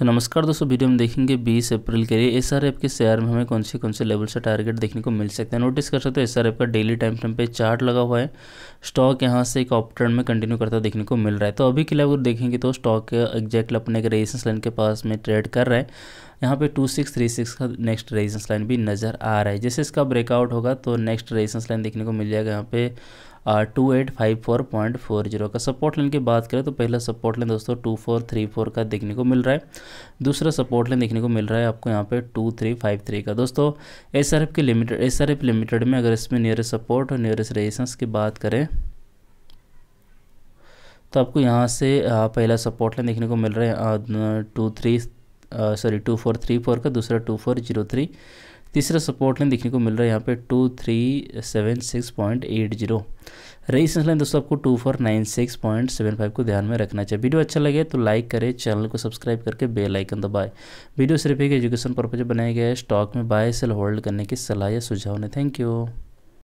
तो नमस्कार दोस्तों वीडियो में देखेंगे 20 अप्रैल के लिए एस आर एफ के शेयर में हमें कौन से कौन से लेवल से टारगेट देखने को मिल सकते हैं नोटिस कर सकते हो एस आर एफ का डेली टाइम फ्रेम पे चार्ट लगा हुआ है स्टॉक यहाँ से एक ऑप ट्रेंड में कंटिन्यू करता देखने को मिल रहा है तो अभी के लिए अगर देखेंगे तो स्टॉक एग्जैक्ट अपने एक रेजिस्टेंस लाइन के पास में ट्रेड कर रहा है यहाँ पे 2636 का नेक्स्ट रेजिस्टेंस लाइन भी नज़र आ रहा है जैसे इसका ब्रेकआउट होगा तो नेक्स्ट रेजिस्टेंस लाइन देखने को मिल जाएगा यहाँ पे two eight five four point four zero का सपोर्ट लाइन की बात करें तो पहला सपोर्ट लाइन दोस्तों टू फोर थ्री फोर का देखने को मिल रहा है दूसरा सपोर्ट लाइन देखने को मिल रहा है आपको यहाँ पे टू थ्री फाइव थ्री का दोस्तों एस आर एफ के limited S R F limited में अगर इसमें नियरेस्ट सपोर्ट और नियरेस्ट रेजिस्टेंस की बात करें तो आपको यहाँ से पहला सपोर्ट लाइन देखने को मिल रहा है two three sorry two four three four का दूसरा टू फोर जीरो थ्री तीसरा सपोर्ट लाइन देखने को मिल रहा है यहाँ पे two three seven six point eight zero resistance line दोस्तों आपको two four nine six point seven five को ध्यान में रखना चाहिए वीडियो अच्छा लगे तो लाइक करें चैनल को सब्सक्राइब करके बेल आइकन दबाएं वीडियो सिर्फ एक एजुकेशन पर्पज बनाया गया है स्टॉक में बाय सेल होल्ड करने की सलाह या सुझाव ने थैंक यू